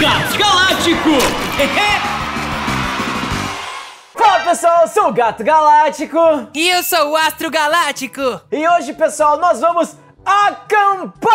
Gato Galáctico! Fala pessoal, eu sou o Gato Galáctico! E eu sou o Astro Galáctico! E hoje, pessoal, nós vamos acampar!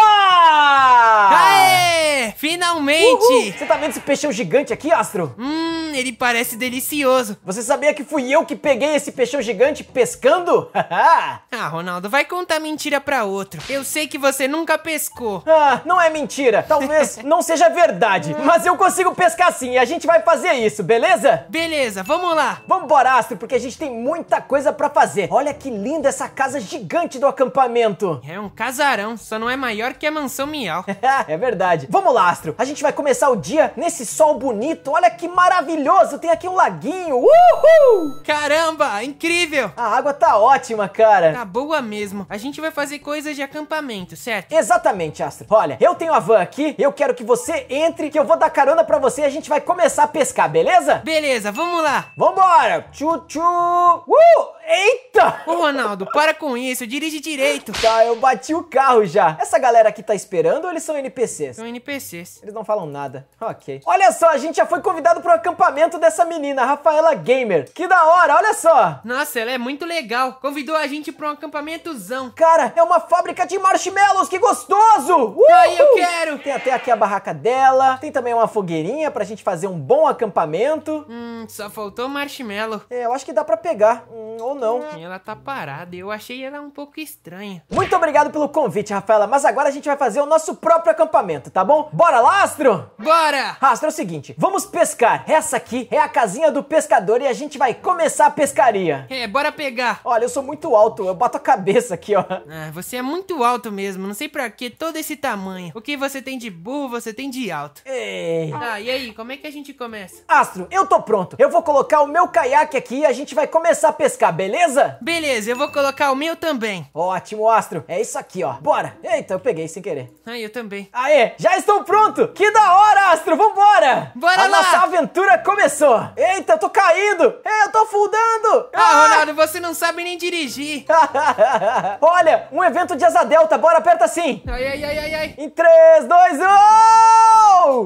Aê! Finalmente! Uhul! Você tá vendo esse peixão gigante aqui, Astro? Hum, ele parece delicioso. Você sabia que fui eu que peguei esse peixão gigante pescando? ah, Ronaldo, vai contar mentira pra outro. Eu sei que você nunca pescou. Ah, não é mentira. Talvez não seja verdade. Hum. Mas eu consigo pescar sim e a gente vai fazer isso, beleza? Beleza, vamos lá. Vamos Astro, porque a gente tem muita coisa pra fazer. Olha que linda essa casa gigante do acampamento. É um casa azarão, só não é maior que a mansão Miau. é verdade. Vamos lá, Astro. A gente vai começar o dia nesse sol bonito. Olha que maravilhoso, tem aqui um laguinho. Uhul! Caramba, incrível! A água tá ótima, cara. Tá boa mesmo. A gente vai fazer coisas de acampamento, certo? Exatamente, Astro. Olha, eu tenho a van aqui, eu quero que você entre, que eu vou dar carona pra você e a gente vai começar a pescar, beleza? Beleza, vamos lá. Vambora! Tchu-tchu! Uh! Eita! Ô, Ronaldo, para com isso, dirige direito. Tá, eu bati o carro já. Essa galera aqui tá esperando ou eles são NPCs? São NPCs. Eles não falam nada. Ok. Olha só, a gente já foi convidado pro acampamento dessa menina, Rafaela Gamer. Que da hora, olha só. Nossa, ela é muito legal. Convidou a gente pra um acampamentozão. Cara, é uma fábrica de marshmallows, que gostoso! Uh! Tá Ai, eu quero! Tem até aqui a barraca dela. Tem também uma fogueirinha pra gente fazer um bom acampamento. Hum, só faltou marshmallow. É, eu acho que dá pra pegar. Hum, ou não. Ela tá parada, eu achei ela um pouco estranha. Muito obrigado pelo convite, Rafaela, mas agora a gente vai fazer o nosso próprio acampamento, tá bom? Bora lá, Astro? Bora! Astro, é o seguinte, vamos pescar. Essa aqui é a casinha do pescador e a gente vai começar a pescaria. É, bora pegar. Olha, eu sou muito alto, eu boto a cabeça aqui, ó. Ah, você é muito alto mesmo, não sei pra que todo esse tamanho. O que você tem de burro, você tem de alto. Ei. ah, e aí, como é que a gente começa? Astro, eu tô pronto. Eu vou colocar o meu caiaque aqui e a gente vai começar a pescar, beleza? Beleza, eu vou colocar o meu também. Ótimo, Astro. É isso aqui, ó. Bora. Eita, eu peguei sem querer. Ah, eu também. Aê, já estou pronto. Que da hora, Astro. Vambora. Bora A lá. nossa aventura começou. Eita, eu tô caindo. Ei, eu tô afundando. Ah, ah, Ronaldo, você não sabe nem dirigir. Olha, um evento de asa delta. Bora, aperta assim. Ai, ai, ai, ai, ai. Em 3, 2, 1.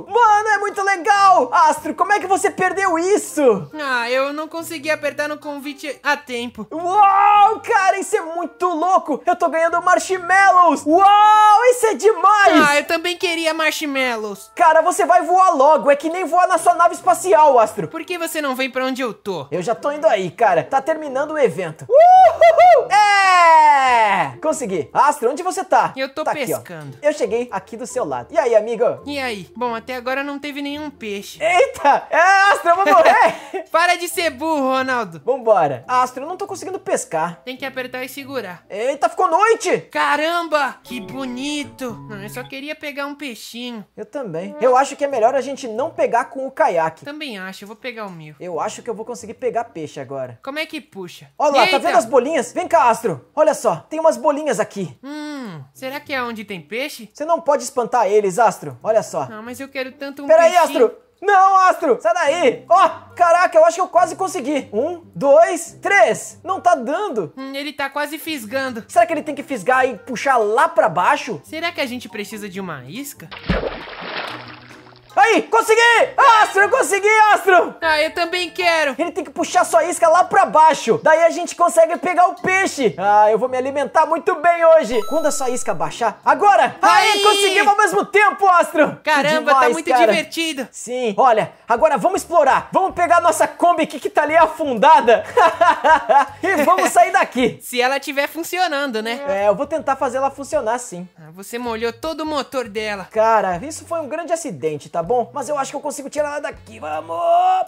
Mano, é muito legal. Astro, como é que você perdeu isso? Ah, eu não consegui apertar no convite a tempo. Uau, cara, isso é muito louco. Eu tô ganhando marshmallow marshmallows! Uau, isso é demais! Ah, eu também queria marshmallows. Cara, você vai voar logo, é que nem voar na sua nave espacial, Astro. Por que você não vem pra onde eu tô? Eu já tô indo aí, cara. Tá terminando o evento. Uh! É! Consegui. Astro, onde você tá? Eu tô tá pescando. Aqui, eu cheguei aqui do seu lado. E aí, amigo? E aí? Bom, até agora não teve nenhum peixe. Eita! É, Astro, eu vou morrer! Para de ser burro, Ronaldo. Vambora. Astro, eu não tô conseguindo pescar. Tem que apertar e segurar. Eita, ficou noite! Caramba! Que bonito! Não, eu só queria pegar um peixinho. Eu também. Eu acho que é melhor a gente não pegar com o caiaque. Também acho, eu vou pegar o meu. Eu acho que eu vou conseguir pegar peixe agora. Como é que puxa? Olha lá, tá Eita. tá vendo as bolinhas? Vem cá, Astro. Olha só, tem umas bolinhas aqui. Hum, será que é onde tem peixe? Você não pode espantar eles, Astro. Olha só. Ah, mas eu quero tanto um Pera peixinho. aí, Astro! Não, Astro! Sai daí! Ó, oh, caraca, eu acho que eu quase consegui. Um, dois, três! Não tá dando! Hum, ele tá quase fisgando. Será que ele tem que fisgar e puxar lá pra baixo? Será que a gente precisa de uma isca? Aí, consegui! Astro, eu consegui, Astro! Ah, eu também quero. Ele tem que puxar sua isca lá pra baixo. Daí a gente consegue pegar o peixe. Ah, eu vou me alimentar muito bem hoje. Quando a sua isca baixar, agora! Aí, Aí conseguimos ao mesmo tempo, Astro! Caramba, tá demais, tá muito cara. divertido. Sim, olha, agora vamos explorar. Vamos pegar a nossa Kombi aqui que tá ali afundada. e vamos sair daqui. Se ela estiver funcionando, né? É, eu vou tentar fazer ela funcionar, sim. Ah, você molhou todo o motor dela. Cara, isso foi um grande acidente, tá bom? Mas eu acho que eu consigo tirar ela daqui. Vamos!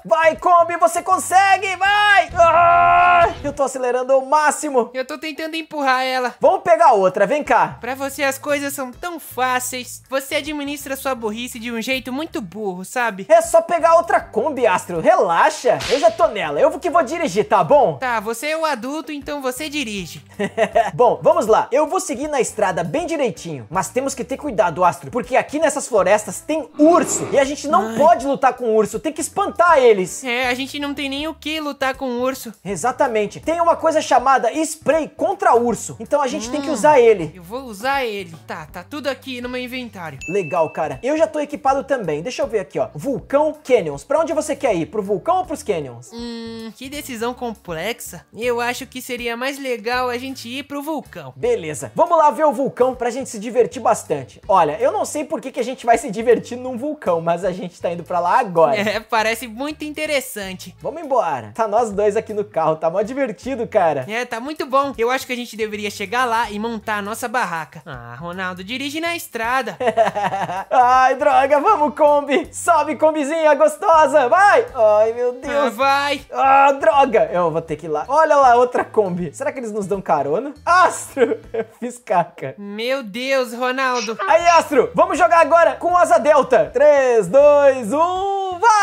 Vai, Kombi, você consegue! Vai! Ah! eu tô acelerando ao máximo. Eu tô tentando empurrar ela. Vamos pegar outra, vem cá. Pra você as coisas são tão fáceis. Você administra sua burrice de um jeito muito burro, sabe? É só pegar outra Kombi, Astro. Relaxa. Eu já tô nela. Eu que vou dirigir, tá bom? Tá, você é o adulto, então você dirige. bom, vamos lá. Eu vou seguir na estrada bem direitinho. Mas temos que ter cuidado, Astro. Porque aqui nessas florestas tem urso. E a gente não Ai. pode lutar com urso. Tem que espantar eles. É, a gente não tem nem o que lutar com urso. Exatamente. Tem uma coisa chamada spray contra urso. Então a gente hum, tem que hum, usar ele. Eu vou usar ele. Tá, tá tudo aqui no meu inventário. Legal, cara. Eu já tô equipado também. Deixa eu ver aqui, ó. Vulcão Canyons. Pra onde você quer ir? Pro vulcão ou pros Canyons? Hum, que decisão complexa. Eu acho que seria mais legal a gente ir pro vulcão. Beleza. Vamos lá ver o vulcão pra gente se divertir bastante. Olha, eu não sei por que, que a gente vai se divertir num vulcão, mas a gente tá indo pra lá agora. É, parece muito interessante. Vamos embora. Tá nós dois aqui no carro, tá mó Mó divertido, cara. É, tá muito bom. Eu acho que a gente deveria chegar lá e montar a nossa barraca. Ah, Ronaldo, dirige na estrada. Ai, droga, vamos, Kombi. Sobe, Kombizinha gostosa, vai. Ai, meu ah, Deus. Ah, vai. Ah, droga. Eu vou ter que ir lá. Olha lá, outra Kombi. Será que eles nos dão carona? Astro, eu fiz caca. Meu Deus, Ronaldo. Aí, Astro, vamos jogar agora com asa delta. 3, 2, 1...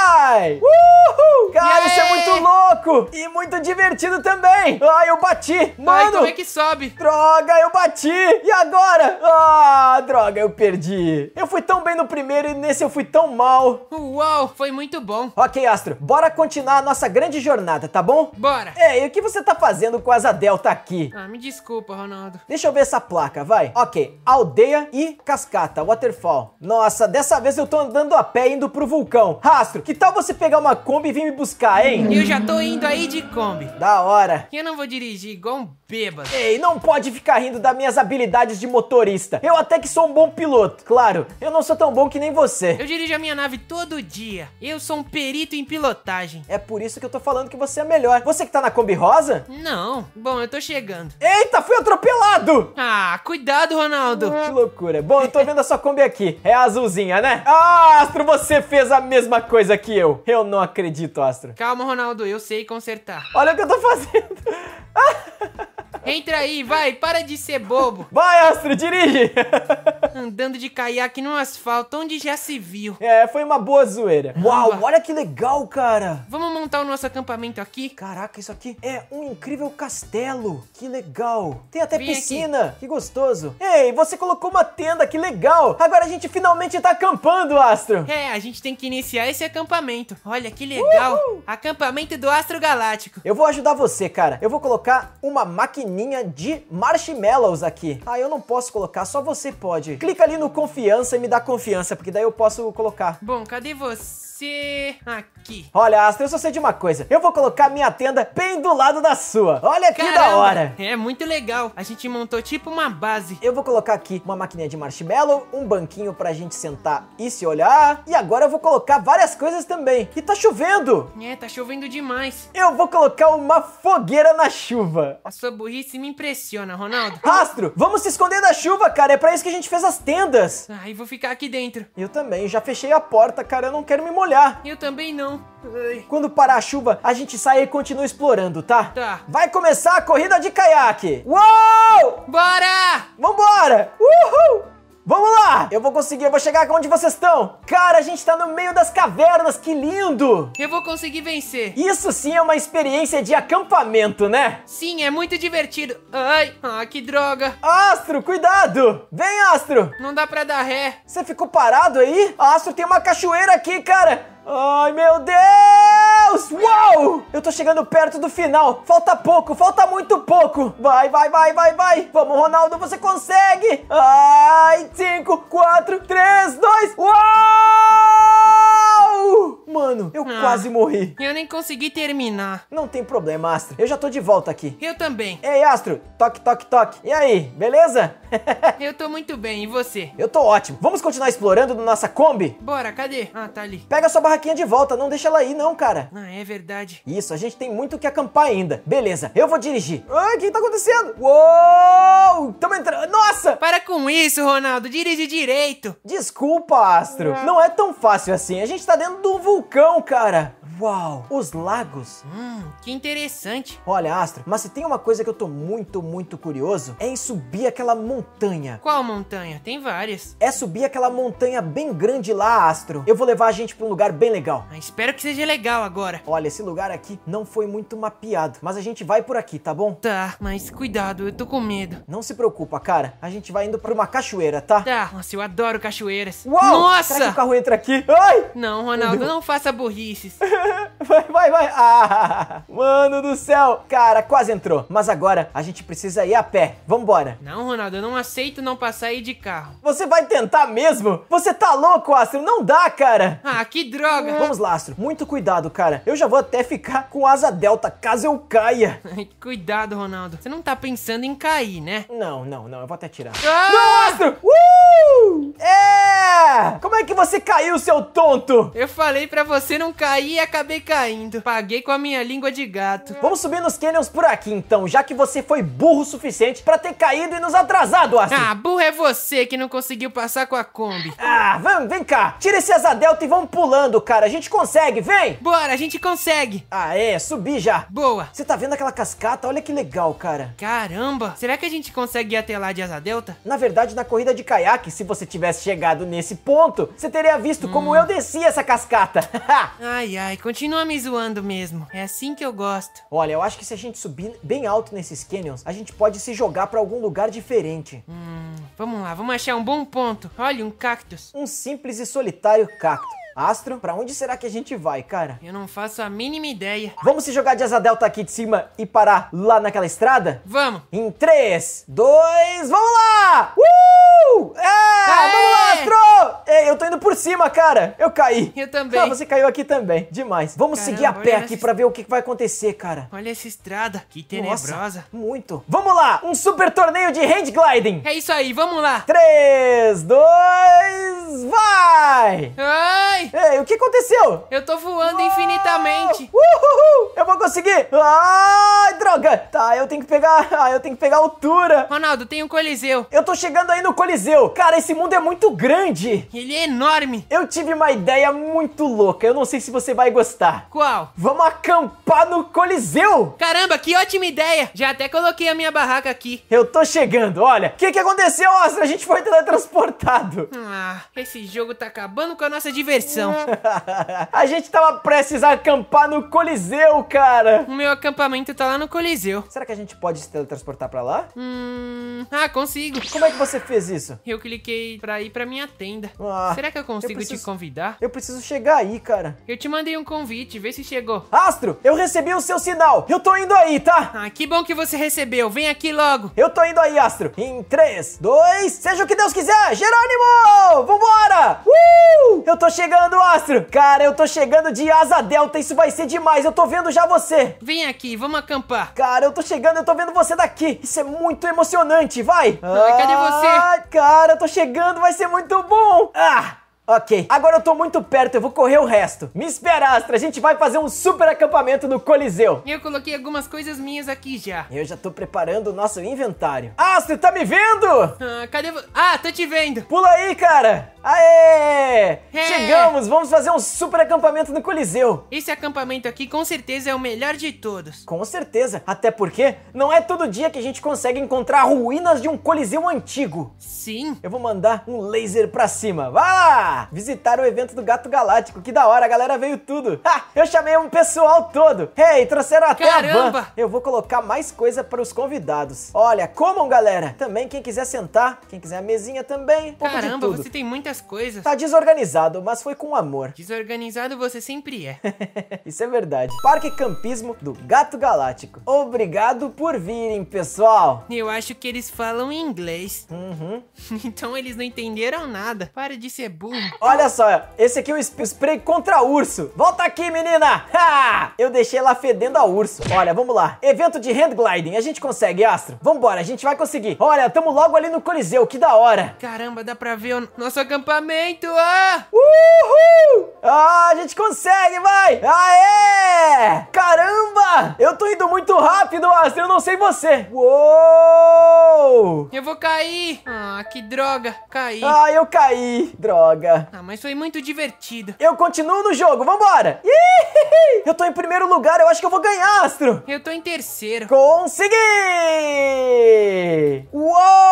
Uhul! Cara, Yay! isso é muito louco! E muito divertido também! Ai, eu bati! Mano! Ai, como é que sobe? Droga, eu bati! E agora? Ah, droga, eu perdi! Eu fui tão bem no primeiro e nesse eu fui tão mal! Uau, foi muito bom! Ok, Astro, bora continuar a nossa grande jornada, tá bom? Bora! É, e o que você tá fazendo com a asa delta aqui? Ah, me desculpa, Ronaldo. Deixa eu ver essa placa, vai. Ok, aldeia e cascata, waterfall. Nossa, dessa vez eu tô andando a pé indo pro vulcão. Astro. que tal você pegar uma Kombi e vir me buscar, hein? Eu já tô indo aí de Kombi. Da hora. Eu não vou dirigir igual um bêbado. Ei, não pode ficar rindo das minhas habilidades de motorista. Eu até que sou um bom piloto. Claro, eu não sou tão bom que nem você. Eu dirijo a minha nave todo dia. Eu sou um perito em pilotagem. É por isso que eu tô falando que você é melhor. Você que tá na Kombi rosa? Não. Bom, eu tô chegando. Eita, fui atropelado! Ah, cuidado, Ronaldo. Que loucura. Bom, eu tô vendo a sua Kombi aqui. É a azulzinha, né? Ah, Astro, você fez a mesma coisa aqui que eu. Eu não acredito, Astro. Calma, Ronaldo, eu sei consertar. Olha o que eu tô fazendo. Entra aí, vai, para de ser bobo. Vai, Astro, dirige. Andando de caiaque no asfalto, onde já se viu. É, foi uma boa zoeira. Uau, olha que legal, cara. Vamos montar o nosso acampamento aqui? Caraca, isso aqui é um incrível castelo. Que legal. Tem até Vim piscina. Aqui. Que gostoso. Ei, você colocou uma tenda, que legal. Agora a gente finalmente tá acampando, Astro. É, a gente tem que iniciar esse acampamento. Olha, que legal. Uhul. Acampamento do Astro Galáctico. Eu vou ajudar você, cara. Eu vou colocar uma maquininha de marshmallows aqui. Ah, eu não posso colocar, só você pode. Clica ali no confiança e me dá confiança, porque daí eu posso colocar. Bom, cadê você? aqui. Olha, Astro, eu só sei de uma coisa. Eu vou colocar minha tenda bem do lado da sua. Olha que Caramba, da hora. É muito legal. A gente montou tipo uma base. Eu vou colocar aqui uma maquininha de marshmallow, um banquinho pra gente sentar e se olhar. E agora eu vou colocar várias coisas também. E tá chovendo. É, tá chovendo demais. Eu vou colocar uma fogueira na chuva. A sua burrice me impressiona, Ronaldo. Astro, vamos se esconder da chuva, cara. É pra isso que a gente fez as tendas. Ah, vou ficar aqui dentro. Eu também. Já fechei a porta, cara. Eu não quero me molhar molhar. Eu também não. Ai. Quando parar a chuva, a gente sai e continua explorando, tá? Tá. Vai começar a corrida de caiaque. Uou! Bora! Vambora! Uh! Eu vou conseguir, eu vou chegar onde vocês estão! Cara, a gente tá no meio das cavernas, que lindo! Eu vou conseguir vencer! Isso sim é uma experiência de acampamento, né? Sim, é muito divertido. Ai, ah, que droga! Astro, cuidado! Vem, Astro! Não dá pra dar ré. Você ficou parado aí? Astro, tem uma cachoeira aqui, cara! Ai, meu Deus! Uou! Eu tô chegando perto do final. Falta pouco, falta muito pouco. Vai, vai, vai, vai, vai. Vamos, Ronaldo, você consegue. Ai, 5, 4, 3, 2. uou! Mano, eu ah, quase morri. Eu nem consegui terminar. Não tem problema, Astro. Eu já tô de volta aqui. Eu também. Ei, Astro. Toque, toque, toque. E aí, beleza? eu tô muito bem. E você? Eu tô ótimo. Vamos continuar explorando nossa Kombi? Bora, cadê? Ah, tá ali. Pega sua barraquinha de volta. Não deixa ela ir, não, cara. Ah, é verdade. Isso, a gente tem muito que acampar ainda. Beleza, eu vou dirigir. Ai, o que tá acontecendo? Uou! Tamo entrando. Nossa! Para com isso, Ronaldo. Dirige direito. Desculpa, Astro. Não, não é tão fácil assim. A gente tá dentro do vulcão vulcão, cara! Uau! Os lagos. Hum, que interessante. Olha, Astro, mas se tem uma coisa que eu tô muito, muito curioso, é em subir aquela montanha. Qual montanha? Tem várias. É subir aquela montanha bem grande lá, Astro. Eu vou levar a gente pra um lugar bem legal. Ah, espero que seja legal agora. Olha, esse lugar aqui não foi muito mapeado, mas a gente vai por aqui, tá bom? Tá, mas cuidado, eu tô com medo. Não se preocupa, cara. A gente vai indo pra uma cachoeira, tá? Tá. Nossa, eu adoro cachoeiras. Uau! Nossa! Será que o carro entra aqui? Ai! Não, Ronaldo, não faça burrices. vai, vai, vai. Ah, mano do céu. Cara, quase entrou. Mas agora a gente precisa ir a pé. Vambora. Não, Ronaldo, eu não aceito não passar aí de carro. Você vai tentar mesmo? Você tá louco, Astro? Não dá, cara. Ah, que droga. Hum. Vamos lá, Astro. Muito cuidado, cara. Eu já vou até ficar com asa delta caso eu caia. cuidado, Ronaldo. Você não tá pensando em cair, né? Não, não, não. Eu vou até tirar. Ah! Não, Astro! Uh! É! Como é que você caiu, seu tonto? Eu falei pra você não cair e acabei caindo. Paguei com a minha língua de gato. Vamos subir nos canyons por aqui, então, já que você foi burro o suficiente pra ter caído e nos atrasado, assim. Ah, burro é você que não conseguiu passar com a Kombi. Ah, vamos, vem cá. Tira esse asa delta e vamos pulando, cara. A gente consegue, vem! Bora, a gente consegue. Ah, é, subi já. Boa. Você tá vendo aquela cascata? Olha que legal, cara. Caramba, será que a gente consegue ir até lá de asa delta? Na verdade, na corrida de caiaque, que se você tivesse chegado nesse ponto, você teria visto hum. como eu desci essa cascata. ai, ai, continua me zoando mesmo. É assim que eu gosto. Olha, eu acho que se a gente subir bem alto nesses canyons, a gente pode se jogar para algum lugar diferente. Hum, vamos lá, vamos achar um bom ponto. Olha, um cactus. Um simples e solitário cacto. Astro, para onde será que a gente vai, cara? Eu não faço a mínima ideia. Vamos se jogar de asa delta aqui de cima e parar lá naquela estrada? Vamos! Em 3, 2, vamos lá! Uh! Uhul! É! Vamos lá, Astro! Ei, eu tô indo por cima, cara. Eu caí. Eu também. Ah, você caiu aqui também. Demais. Vamos Caramba, seguir a pé aqui para pra ver o que vai acontecer, cara. Olha essa estrada. Que tenebrosa. Nossa, muito. Vamos lá. Um super torneio de hand gliding. É isso aí. Vamos lá. 3, 2, vai! Ai! Ei, o que aconteceu? Eu tô voando Uou! infinitamente. Uhul! Eu vou conseguir. Ai, droga. Tá, eu tenho que pegar... Ah, eu tenho que pegar altura. Ronaldo, tem um coliseu. Eu tô chegando aí no coliseu. Coliseu. Cara, esse mundo é muito grande. Ele é enorme. Eu tive uma ideia muito louca. Eu não sei se você vai gostar. Qual? Vamos acampar no Coliseu. Caramba, que ótima ideia. Já até coloquei a minha barraca aqui. Eu tô chegando, olha. O que, que aconteceu, Ostra? A gente foi teletransportado. Ah, esse jogo tá acabando com a nossa diversão. a gente tava prestes a acampar no Coliseu, cara. O meu acampamento tá lá no Coliseu. Será que a gente pode se teletransportar pra lá? Hum... Ah, consigo. Como é que você fez isso? isso? Eu cliquei pra ir pra minha tenda. Ah, Será que eu consigo eu preciso... te convidar? Eu preciso chegar aí, cara. Eu te mandei um convite, vê se chegou. Astro, eu recebi o seu sinal. Eu tô indo aí, tá? Ah, que bom que você recebeu. Vem aqui logo. Eu tô indo aí, Astro. Em 3, 2, seja o que Deus quiser. Jerônimo! Vambora! Uh! Eu tô chegando, Astro! Cara, eu tô chegando de asa delta, isso vai ser demais, eu tô vendo já você! Vem aqui, vamos acampar! Cara, eu tô chegando, eu tô vendo você daqui! Isso é muito emocionante, vai! Ai, cadê você? Cara, eu tô chegando, vai ser muito bom! Ah! Ok, agora eu tô muito perto, eu vou correr o resto. Me espera, Astra, a gente vai fazer um super acampamento no Coliseu. Eu coloquei algumas coisas minhas aqui já. Eu já tô preparando o nosso inventário. Astra, tá me vendo? Ah, cadê você? Ah, tô te vendo. Pula aí, cara. Aê! É. Chegamos! Vamos fazer um super acampamento no Coliseu! Esse acampamento aqui com certeza é o melhor de todos. Com certeza, até porque não é todo dia que a gente consegue encontrar ruínas de um Coliseu antigo. Sim. Eu vou mandar um laser pra cima. Vai lá! Visitar o evento do Gato Galáctico, que da hora, a galera veio tudo. Ha! Eu chamei um pessoal todo. Ei, hey, trouxeram até Caramba. a van. Eu vou colocar mais coisa para os convidados. Olha, comam, galera! Também quem quiser sentar, quem quiser a mesinha também. Caramba, você tem muita coisas. Tá desorganizado, mas foi com amor. Desorganizado você sempre é. Isso é verdade. Parque Campismo do Gato Galáctico. Obrigado por virem, pessoal. Eu acho que eles falam inglês. Uhum. então eles não entenderam nada. Para de ser burro. Olha só, esse aqui é o spray contra urso. Volta aqui, menina! Ha! Eu deixei ela fedendo a urso. Olha, vamos lá. Evento de hand gliding. A gente consegue, Astro. Vambora, a gente vai conseguir. Olha, tamo logo ali no Coliseu. Que da hora. Caramba, dá pra ver o nosso acampamento acampamento, ah! Uhul! Ah, a gente consegue, vai! Aê! Caramba! Eu tô indo muito rápido, Astro, eu não sei você. Uou! Eu vou cair! Ah, que droga, caí. Ah, eu caí, droga. Ah, mas foi muito divertido. Eu continuo no jogo, vambora! Ih, eu tô em primeiro lugar, eu acho que eu vou ganhar, Astro! Eu tô em terceiro. Consegui! Uou!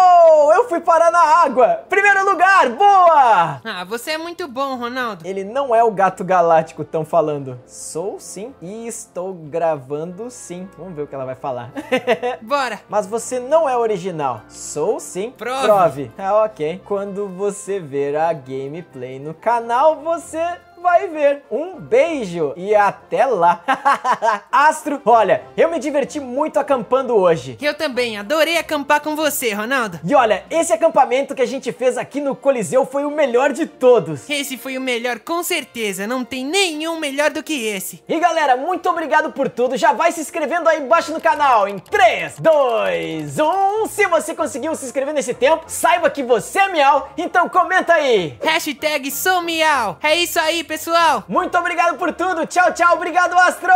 eu fui parar na água. Primeiro lugar, boa! Ah, você é muito bom, Ronaldo. Ele não é o gato galáctico, tão falando. Sou sim e estou gravando sim. Vamos ver o que ela vai falar. Bora. Mas você não é original. Sou sim. Prove. Prove. Ah, ok. Quando você ver a gameplay no canal, você vai ver. Um beijo e até lá. Astro, olha, eu me diverti muito acampando hoje. Eu também, adorei acampar com você, Ronaldo. E olha, esse acampamento que a gente fez aqui no Coliseu foi o melhor de todos. Esse foi o melhor, com certeza. Não tem nenhum melhor do que esse. E galera, muito obrigado por tudo. Já vai se inscrevendo aí embaixo no canal. Em 3, 2, 1. Se você conseguiu se inscrever nesse tempo, saiba que você é miau. Então comenta aí. Hashtag sou miau. É isso aí, pessoal pessoal. Muito obrigado por tudo. Tchau, tchau. Obrigado, Astro.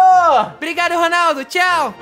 Obrigado, Ronaldo. Tchau.